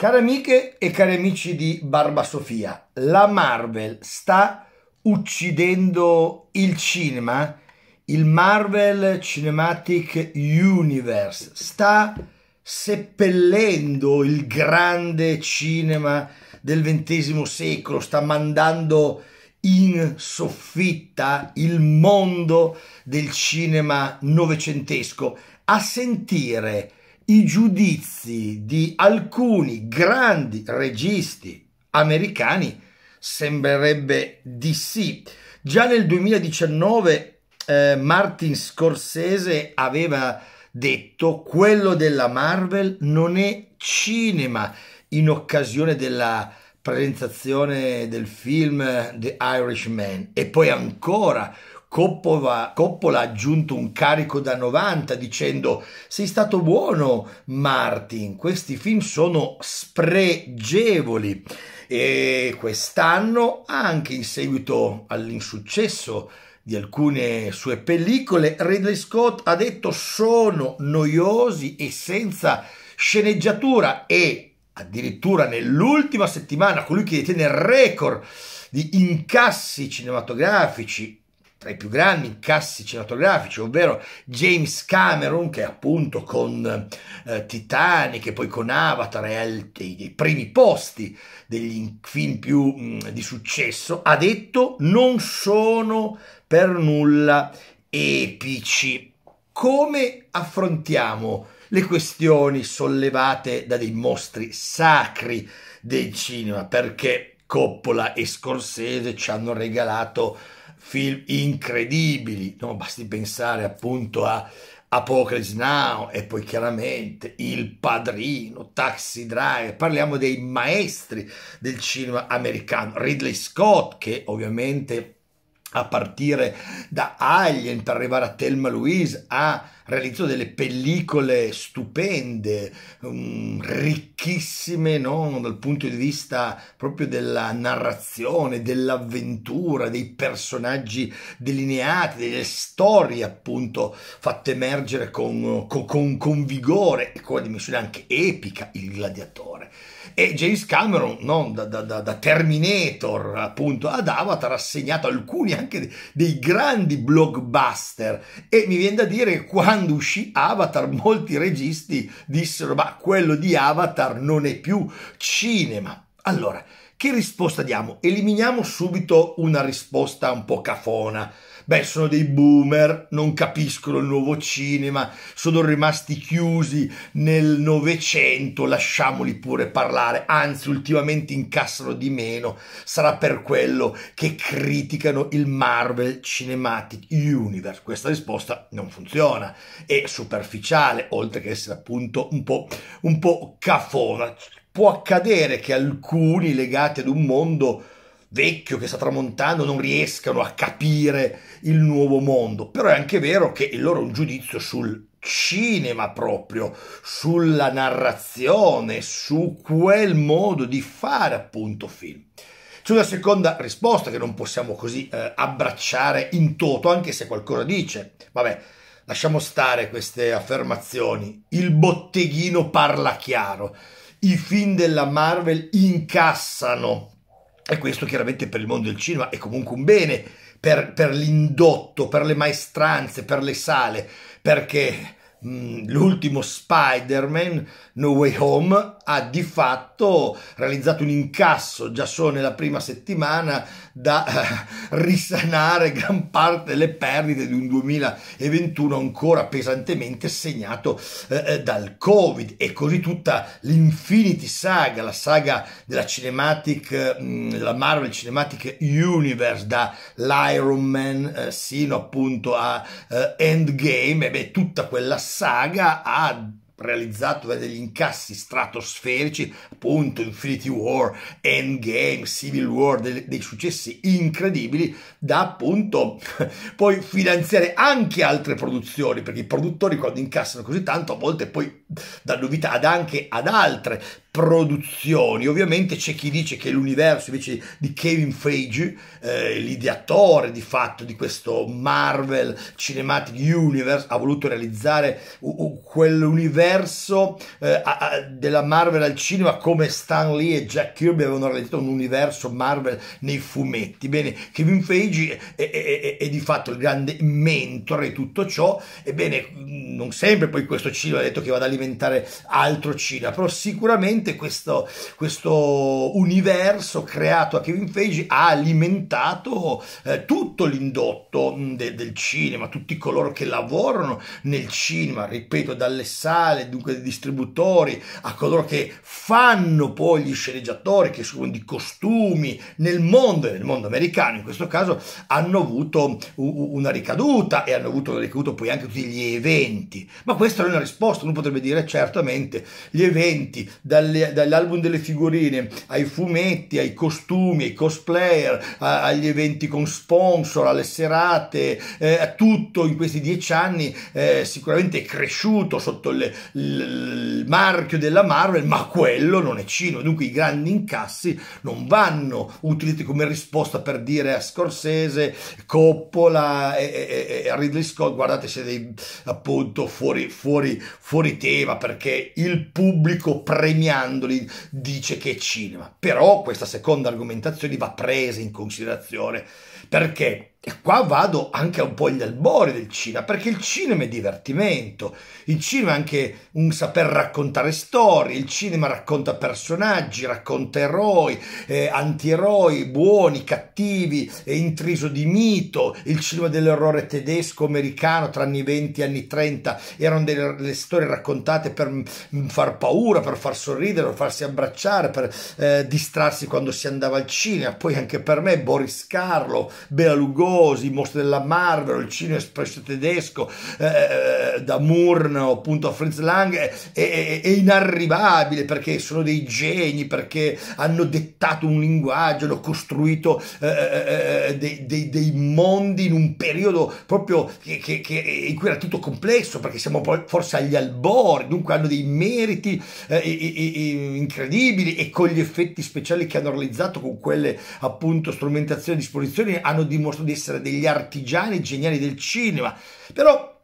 Care amiche e cari amici di Barba Sofia, la Marvel sta uccidendo il cinema, il Marvel Cinematic Universe sta seppellendo il grande cinema del XX secolo, sta mandando in soffitta il mondo del cinema novecentesco a sentire i giudizi di alcuni grandi registi americani sembrerebbe di sì. Già nel 2019 eh, Martin Scorsese aveva detto quello della Marvel non è cinema in occasione della presentazione del film The Irishman e poi ancora Coppola, Coppola, ha aggiunto un carico da 90 dicendo sei stato buono Martin, questi film sono spregevoli e quest'anno anche in seguito all'insuccesso di alcune sue pellicole Ridley Scott ha detto sono noiosi e senza sceneggiatura e addirittura nell'ultima settimana colui che detiene il record di incassi cinematografici tra i più grandi incassi cinematografici, ovvero James Cameron che appunto con eh, Titanic e poi con Avatar è ai, primi posti degli film più mh, mm, di successo, ha detto non sono per nulla epici. Come affrontiamo le questioni sollevate da dei mostri sacri del cinema? Perché Coppola e Scorsese ci hanno regalato film incredibili, no? basti pensare appunto a Apocalypse Now e poi chiaramente Il Padrino, Taxi Driver, parliamo dei maestri del cinema americano, Ridley Scott che ovviamente a partire da Alien per arrivare a Thelma Louise ha realizzato delle pellicole stupende, um, ricchissime no? dal punto di vista proprio della narrazione, dell'avventura, dei personaggi delineati, delle storie appunto fatte emergere con, con, con vigore e con una dimensione anche epica, il gladiatore e James Cameron, non da, da, da, Terminator appunto ad Avatar, ha segnato alcuni anche dei grandi blockbuster e mi viene da dire che quando uscì Avatar molti registi dissero ma quello di Avatar non è più cinema. Allora, che risposta diamo? Eliminiamo subito una risposta un po' cafona beh, sono dei boomer, non capiscono il nuovo cinema, sono rimasti chiusi nel Novecento, lasciamoli pure parlare, anzi ultimamente incassano di meno, sarà per quello che criticano il Marvel Cinematic Universe. Questa risposta non funziona, è superficiale, oltre che essere appunto un po', un po' cafona. Può accadere che alcuni legati ad un mondo vecchio che sta tramontando non riescano a capire il nuovo mondo, però è anche vero che il loro giudizio sul cinema proprio, sulla narrazione, su quel modo di fare appunto film. C'è una seconda risposta che non possiamo così eh, abbracciare in toto, anche se qualcosa dice, vabbè, lasciamo stare queste affermazioni, il botteghino parla chiaro, i film della Marvel incassano e questo chiaramente per il mondo del cinema è comunque un bene, per, per l'indotto, per le maestranze, per le sale, perché mh, mm, l'ultimo Spider-Man, No Way Home, ha di fatto realizzato un incasso già solo nella prima settimana da eh, risanare gran parte delle perdite di un 2021 ancora pesantemente segnato eh, eh, dal Covid e così tutta l'Infinity Saga, la saga della Cinematic, della mm, Marvel Cinematic Universe da dall'Iron Man eh, sino appunto a eh, Endgame, e beh, tutta quella saga ha realizzato da degli incassi stratosferici, appunto Infinity War, Endgame, Civil War, dei, dei, successi incredibili, da appunto poi finanziare anche altre produzioni, perché i produttori quando incassano così tanto a volte poi danno vita ad anche ad altre produzioni. Ovviamente c'è chi dice che l'universo invece di Kevin Feige, eh, l'ideatore di fatto di questo Marvel Cinematic Universe, ha voluto realizzare uh, uh, quell'universo eh, a, a, della Marvel al cinema come Stan Lee e Jack Kirby avevano realizzato un universo Marvel nei fumetti. Bene, Kevin Feige è, è, è, è di fatto il grande mentore di tutto ciò. Ebbene, non sempre poi questo cinema ha detto che vada ad alimentare altro cinema, però sicuramente probabilmente questo, questo universo creato a Kevin Feige ha alimentato eh, tutto l'indotto mm, de, del cinema, tutti coloro che lavorano nel cinema, ripeto, dalle sale, dunque dai distributori, a coloro che fanno poi gli sceneggiatori, che sono di costumi, nel mondo, nel mondo americano in questo caso, hanno avuto una ricaduta e hanno avuto una ricaduta poi anche tutti gli eventi. Ma questa è una risposta, uno potrebbe dire certamente gli eventi dalle dalle, dall'album delle figurine ai fumetti, ai costumi, ai cosplayer, a, agli eventi con sponsor, alle serate, eh, tutto in questi dieci anni eh, sicuramente è cresciuto sotto le, le, il marchio della Marvel, ma quello non è Cino, dunque i grandi incassi non vanno utilizzati come risposta per dire a Scorsese, Coppola e, e, e Ridley Scott, guardate se dei, appunto fuori, fuori, fuori tema perché il pubblico premiato Scagliandoli dice che è cinema. Però questa seconda argomentazione va presa in considerazione perché e qua vado anche un po' agli albori del cinema, perché il cinema è divertimento, il cinema è anche un saper raccontare storie, il cinema racconta personaggi, racconta eroi, eh, antieroi, buoni, cattivi, è intriso di mito, il cinema dell'errore tedesco-americano tra anni 20 e anni 30 erano delle storie raccontate per far paura, per far sorridere, per farsi abbracciare, per eh, distrarsi quando si andava al cinema, poi anche per me Boris Carlo, Bela Lugosi, favolosi, i mostri della Marvel, il cinema espresso tedesco, eh, eh da Murno appunto a Fritz Lang, è, è, è, inarrivabile perché sono dei geni, perché hanno dettato un linguaggio, hanno costruito eh, dei, eh, eh, dei, dei, mondi in un periodo proprio che, che, che, in cui era tutto complesso, perché siamo forse agli albori, dunque hanno dei meriti eh, incredibili e con gli effetti speciali che hanno realizzato con quelle appunto strumentazioni a disposizione hanno dimostrato di essere degli artigiani geniali del cinema, però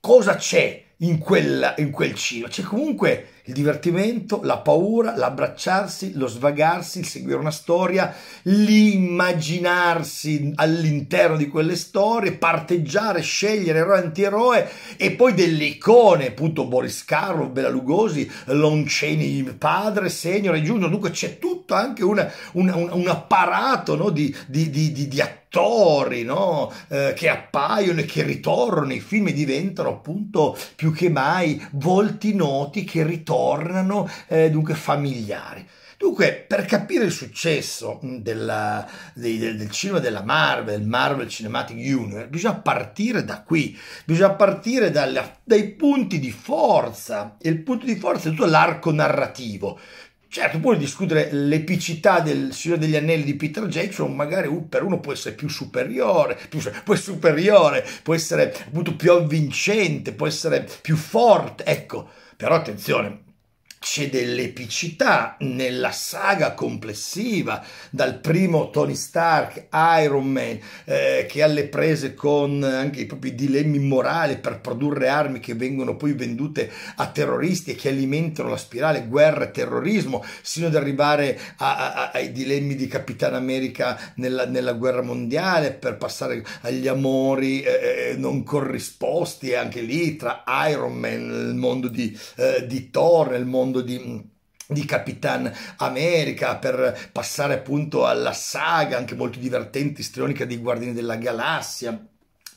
cosa c'è in quel, in quel cinema? C'è comunque il divertimento, la paura, l'abbracciarsi, lo svagarsi, il seguire una storia, l'immaginarsi all'interno di quelle storie, parteggiare, scegliere eroe antieroe e poi delle icone, appunto Boris Karloff, Bela Lugosi, Lonceni padre, Senior e giugno, dunque c'è tutto tutto anche una, una, un, un, apparato no? di, di, di, di, attori no? eh, che appaiono e che ritornano, i film diventano appunto più che mai volti noti che ritornano, eh, dunque familiari. Dunque, per capire il successo della, del, del, cinema della Marvel, Marvel Cinematic Universe, bisogna partire da qui, bisogna partire dalla, dai punti di forza, e il punto di forza è tutto l'arco narrativo, Certo, puoi discutere l'epicità del Signore degli Anelli di Peter Jackson, magari per uno può essere più superiore, più, può essere superiore, può essere appunto più avvincente, può essere più forte, ecco. Però attenzione, c'è dell'epicità nella saga complessiva, dal primo Tony Stark, Iron Man, eh, che alle prese con anche i propri dilemmi morali per produrre armi che vengono poi vendute a terroristi e che alimentano la spirale guerra e terrorismo, sino ad arrivare a, a, ai dilemmi di Capitan America nella, nella, guerra mondiale, per passare agli amori eh, eh, non corrisposti, anche lì tra Iron Man, il mondo di, eh, di Thor, il mondo mondo di di Capitan America per passare appunto alla saga anche molto divertente, istrionica dei Guardiani della Galassia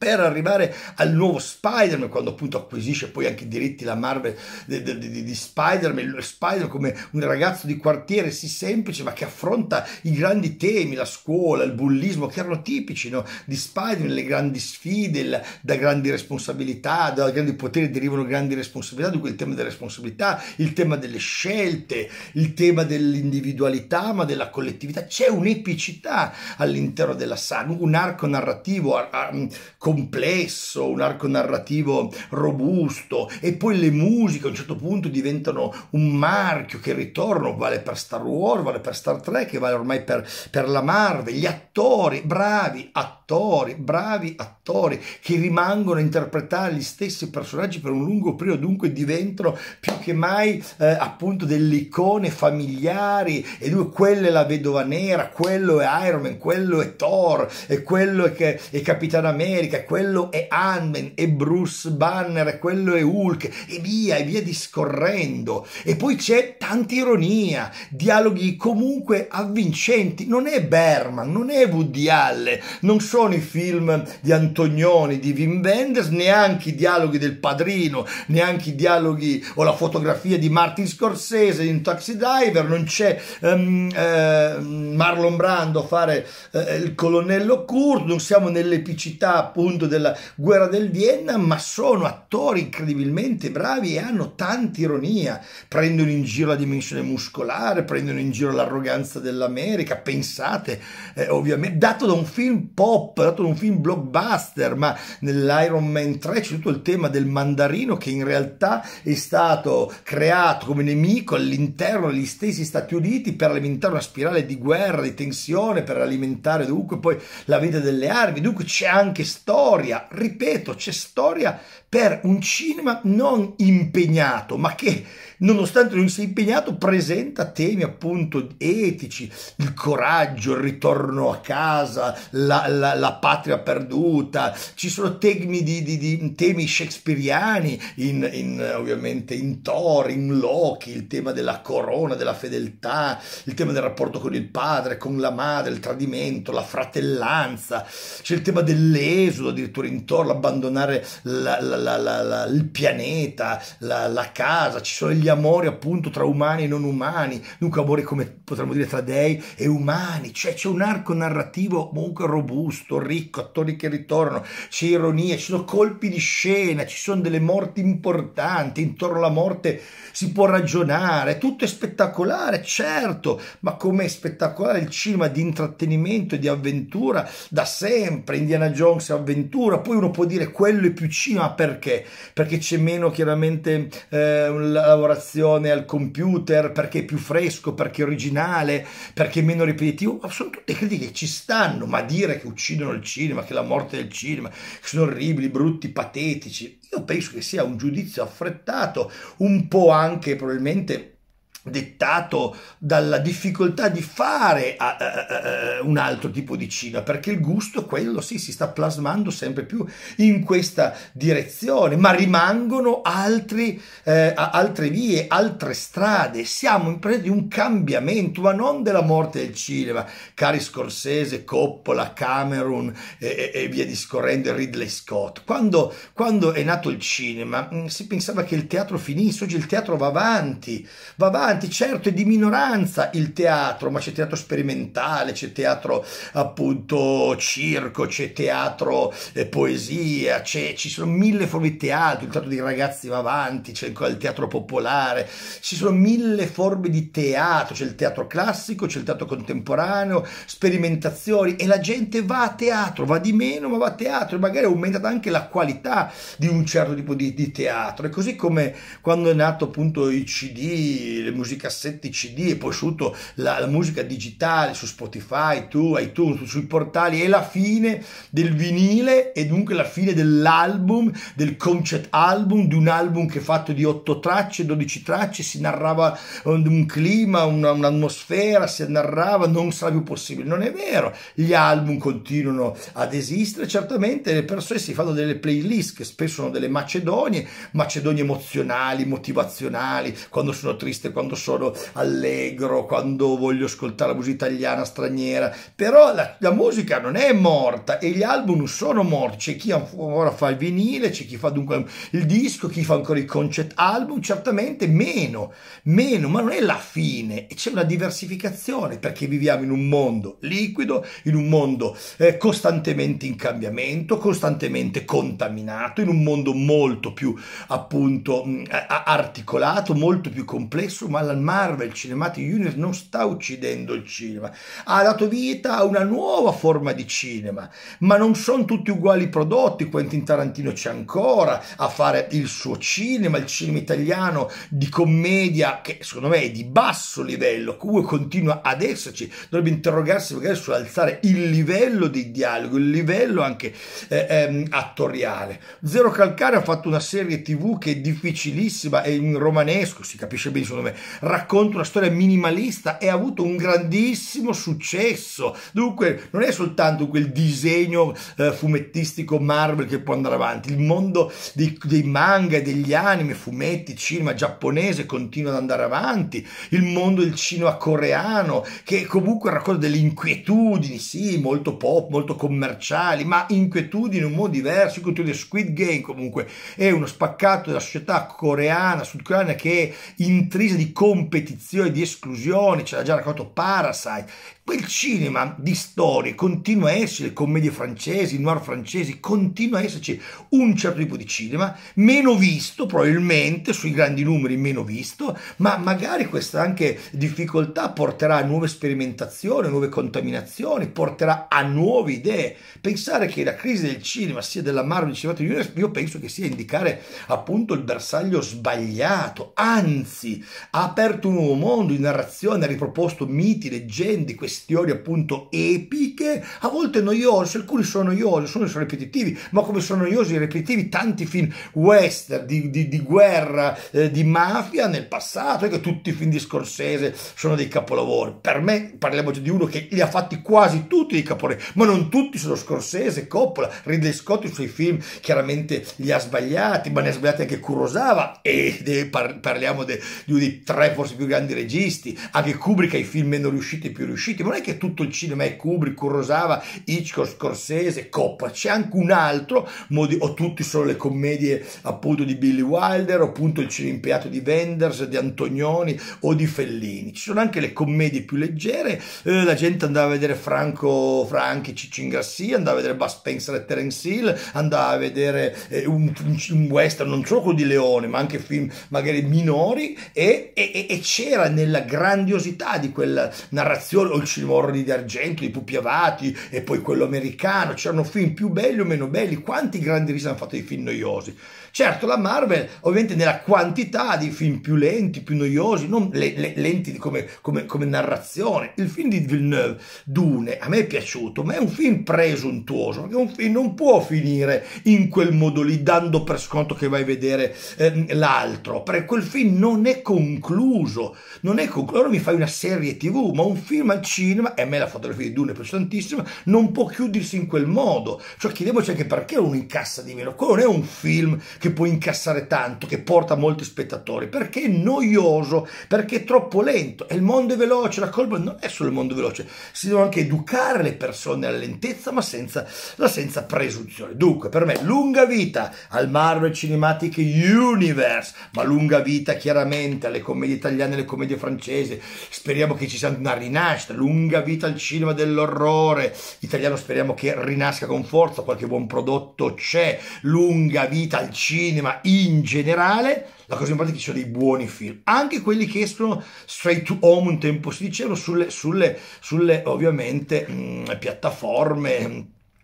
per arrivare al nuovo Spider-Man, quando appunto acquisisce poi anche i diritti la Marvel di, di, di Spider-Man, Spider come un ragazzo di quartiere sì semplice, ma che affronta i grandi temi, la scuola, il bullismo, che erano tipici no? di Spider-Man, le grandi sfide, la, da grandi responsabilità, da grandi poteri derivano grandi responsabilità, dunque il tema delle responsabilità, il tema delle scelte, il tema dell'individualità, ma della collettività. C'è un'epicità all'interno della saga, un arco narrativo. Ar, ar, complesso, un arco narrativo robusto e poi le musiche a un certo punto diventano un marchio che ritorno, vale per Star Wars, vale per Star Trek, vale ormai per, per la Marvel, gli attori, bravi attori attori, bravi attori che rimangono a interpretare gli stessi personaggi per un lungo periodo, dunque diventano più che mai eh, appunto delle icone familiari e due, quella è la vedova nera, quello è Iron Man, quello è Thor, e quello è, è Capitan America, quello è Ant-Man, e Bruce Banner, e quello è Hulk e via e via discorrendo. E poi c'è tanta ironia, dialoghi comunque avvincenti, non è Berman, non è Woody Allen, non sono sono i film di Antonioni, di Wim Wenders, neanche i dialoghi del Padrino, neanche i dialoghi o la fotografia di Martin Scorsese in Taxi Diver, non c'è um, eh, Marlon Brando a fare eh, il colonnello Kurt, non siamo nell'epicità appunto della guerra del Vienna, ma sono attori incredibilmente bravi e hanno tanta ironia, prendono in giro la dimensione muscolare, prendono in giro l'arroganza dell'America, pensate eh, ovviamente, dato da un film pop operato in un film blockbuster, ma nell'Iron Man 3 c'è tutto il tema del mandarino che in realtà è stato creato come nemico all'interno degli stessi Stati Uniti per alimentare una spirale di guerra, di tensione, per alimentare dunque poi la vita delle armi. Dunque c'è anche storia, ripeto, c'è storia per un cinema non impegnato, ma che nonostante non sia impegnato presenta temi appunto etici, il coraggio, il ritorno a casa, la, la, la patria perduta, ci sono temi, di, di, di, temi shakespeariani, in, in, ovviamente in Thor, in Loki, il tema della corona, della fedeltà, il tema del rapporto con il padre, con la madre, il tradimento, la fratellanza, c'è il tema dell'esodo addirittura in Thor, l'abbandonare la, la la, la, il pianeta, la, casa, ci sono gli amori appunto tra umani e non umani, dunque amori come potremmo dire tra dei e umani, cioè c'è un arco narrativo comunque robusto, ricco, attori che ritornano, c'è ironia, ci sono colpi di scena, ci sono delle morti importanti, intorno alla morte si può ragionare, tutto è spettacolare, certo, ma come è spettacolare il cinema di intrattenimento e di avventura da sempre, Indiana Jones avventura, poi uno può dire quello è più cinema per perché? Perché c'è meno chiaramente eh, lavorazione al computer, perché è più fresco, perché è originale, perché è meno ripetitivo. Sono tutte critiche che ci stanno, ma dire che uccidono il cinema, che la morte del cinema, che sono orribili, brutti, patetici, io penso che sia un giudizio affrettato, un po' anche probabilmente dettato dalla difficoltà di fare a, a, a, un altro tipo di cinema perché il gusto, quello sì, si sta plasmando sempre più in questa direzione, ma rimangono altri, eh, altre vie, altre strade. Siamo in preda di un cambiamento, ma non della morte del cinema. Cari Scorsese, Coppola, Cameron e, e, e via discorrendo, Ridley Scott. Quando, quando è nato il cinema mh, mm, si pensava che il teatro finisse, oggi il teatro va avanti, va avanti importanti, certo è di minoranza il teatro, ma c'è teatro sperimentale, c'è teatro appunto circo, c'è teatro eh, poesia, ci sono mille forme di teatro, il teatro dei ragazzi va avanti, c'è il teatro popolare, ci sono mille forme di teatro, c'è il teatro classico, c'è il teatro contemporaneo, sperimentazioni e la gente va a teatro, va di meno ma va a teatro e magari è aumentata anche la qualità di un certo tipo di, di teatro. E così come quando è nato appunto i CD, musicassetti CD e poi sotto la, la, musica digitale su Spotify, tu, iTunes, sui portali, e la fine del vinile e dunque la fine dell'album, del concept album, di un album che è fatto di 8 tracce, 12 tracce, si narrava un clima, una, un'atmosfera, si narrava, non sarà più possibile. Non è vero, gli album continuano ad esistere, certamente le persone si fanno delle playlist che spesso sono delle macedonie, macedonie emozionali, motivazionali, quando sono triste, quando quando sono allegro, quando voglio ascoltare la musica italiana, straniera, però la, la musica non è morta e gli album sono morti, c'è chi ancora fa il vinile, c'è chi fa dunque il disco, chi fa ancora il concept album, certamente meno, meno, ma non è la fine, c'è una diversificazione perché viviamo in un mondo liquido, in un mondo eh, costantemente in cambiamento, costantemente contaminato, in un mondo molto più appunto mh, articolato, molto più complesso, ma al Marvel Cinematic Universe non sta uccidendo il cinema, ha dato vita a una nuova forma di cinema, ma non sono tutti uguali i prodotti, Quentin Tarantino c'è ancora a fare il suo cinema, il cinema italiano di commedia che secondo me è di basso livello, comunque continua ad esserci, dovrebbe interrogarsi magari sull'alzare il livello di dialogo, il livello anche eh, ehm, attoriale. Zero Calcare ha fatto una serie tv che è difficilissima, è in romanesco, si capisce bene secondo me, racconta una storia minimalista e ha avuto un grandissimo successo. Dunque non è soltanto quel disegno eh, fumettistico Marvel che può andare avanti, il mondo dei, dei manga, degli anime, fumetti, cinema giapponese continua ad andare avanti, il mondo del cinema coreano che comunque racconta delle inquietudini, sì, molto pop, molto commerciali, ma inquietudini in un modo diverso, inquietudini Squid Game comunque è uno spaccato della società coreana, sudcoreana che è intrisa di competizione di esclusione, c'era già raccolto Parasite, quel cinema di storie continua a esserci, le commedie francesi, i noir francesi, continua a esserci un certo tipo di cinema, meno visto probabilmente, sui grandi numeri meno visto, ma magari questa anche difficoltà porterà a nuove sperimentazioni, nuove contaminazioni, porterà a nuove idee. Pensare che la crisi del cinema sia della Marvel Cinematic Universe, io penso che sia indicare appunto il bersaglio sbagliato, anzi ha aperto un nuovo mondo di narrazione, ha riproposto miti, leggende, questioni storie appunto epiche, a volte noiose, alcuni sono noiosi, alcuni sono ripetitivi, ma come sono noiosi e ripetitivi tanti film western, di, di, di guerra, eh, di mafia nel passato, che tutti i film di Scorsese sono dei capolavori. Per me parliamo di uno che li ha fatti quasi tutti i capolavori, ma non tutti sono Scorsese, Coppola, Ridley Scott, i suoi film chiaramente li ha sbagliati, ma ne ha sbagliati anche Kurosawa e de, par, parliamo de, di uno dei tre forse più grandi registi, anche Kubrick ha i film meno riusciti e più riusciti perché non è che tutto il cinema è Kubrick, Kurosawa, Hitchcock, Scorsese, Coppa, c'è anche un altro, modi, o tutti sono le commedie appunto di Billy Wilder, o appunto il cinema impiato di Wenders, di Antonioni o di Fellini. Ci sono anche le commedie più leggere, eh, la gente andava a vedere Franco Franchi, Ciccin Cicingrassi, andava a vedere Bud Spencer e Terence Hill, andava a vedere eh, un, un, western, non solo quello di Leone, ma anche film magari minori e, e, e c'era nella grandiosità di quella narrazione o il sui morri d'argento, i pupi avati e poi quello americano, c'erano film più belli o meno belli, quanti grandi risi hanno fatto dei film noiosi. Certo, la Marvel ovviamente nella quantità di film più lenti, più noiosi, non le, le, lenti come, come, come, narrazione. Il film di Villeneuve, Dune, a me è piaciuto, ma è un film presuntuoso, perché un film non può finire in quel modo lì, dando per sconto che vai a vedere eh, l'altro, perché quel film non è concluso, non è concluso. Allora mi fai una serie tv, ma un film al cinema, e a me la fotografia di Dune è piaciuta tantissimo, non può chiudersi in quel modo. Cioè chiediamoci anche perché non incassa di meno. Quello non è un film che può incassare tanto, che porta molti spettatori, perché è noioso, perché è troppo lento e il mondo è veloce, la colpa non è solo il mondo veloce, si devono anche educare le persone alla lentezza ma senza, senza presunzione. Dunque, per me lunga vita al Marvel Cinematic Universe, ma lunga vita chiaramente alle commedie italiane, alle commedie francesi, speriamo che ci sia una rinascita, lunga vita al cinema dell'orrore italiano, speriamo che rinasca con forza, qualche buon prodotto c'è, lunga vita al cinema cinema in generale, la cosa importante è che ci sono dei buoni film, anche quelli che escono straight to home, un tempo si dicevano sulle, sulle, sulle ovviamente mh, mm, piattaforme mm,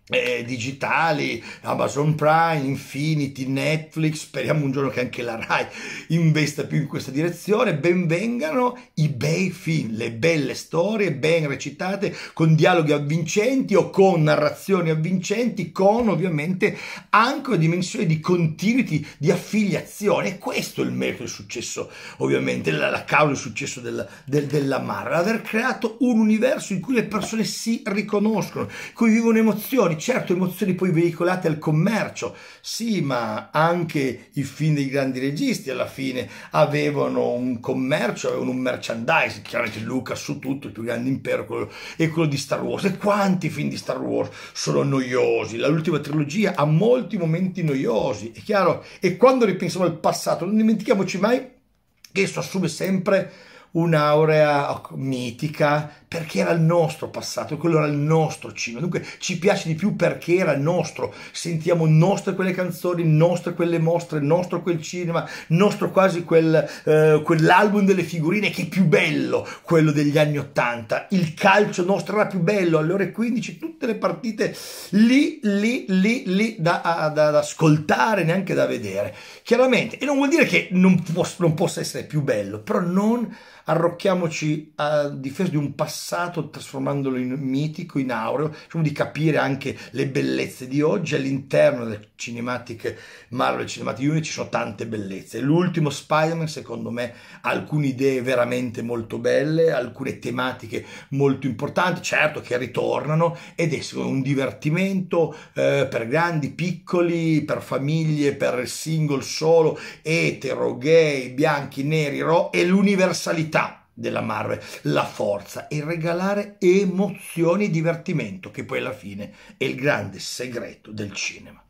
eh, digitali, Amazon Prime, Infinity, Netflix, speriamo un giorno che anche la RAI investa più in questa direzione, ben vengano i bei film, le belle storie ben recitate con dialoghi avvincenti o con narrazioni avvincenti, con ovviamente anche una dimensione di continuity, di affiliazione, E questo è il merito del successo ovviamente, la, la causa del successo del, del, della Marvel, aver creato un universo in cui le persone si riconoscono, in cui vivono emozioni, emozioni, certo emozioni poi veicolate al commercio, sì, ma anche i film dei grandi registi alla fine avevano un commercio, avevano un merchandise, chiaramente Luca su tutto, il più grande impero quello, e quello di Star Wars. E quanti film di Star Wars sono noiosi? L'ultima trilogia ha molti momenti noiosi, è chiaro? E quando ripensiamo al passato, non dimentichiamoci mai che esso assume sempre un'aurea mitica, perché era il nostro passato, quello era il nostro cinema, dunque ci piace di più perché era il nostro, sentiamo nostre quelle canzoni, nostre quelle mostre, nostro quel cinema, nostro quasi quel, eh, quell'album delle figurine che è più bello, quello degli anni Ottanta, il calcio nostro era più bello, alle ore 15 tutte le partite lì, lì, lì, lì da, da, da ascoltare, neanche da vedere, chiaramente, e non vuol dire che non, posso, non possa essere più bello, però non arrocchiamoci a eh, difesa di un passato passato, trasformandolo in mitico, in aureo, diciamo di capire anche le bellezze di oggi all'interno delle cinematiche Marvel Cinematic Universe ci sono tante bellezze. L'ultimo Spider-Man secondo me ha alcune idee veramente molto belle, alcune tematiche molto importanti, certo che ritornano ed è un divertimento eh, per grandi, piccoli, per famiglie, per single solo, etero, gay, bianchi, neri, ro e l'universalità della Marvel, la forza e regalare emozioni e divertimento, che poi alla fine è il grande segreto del cinema.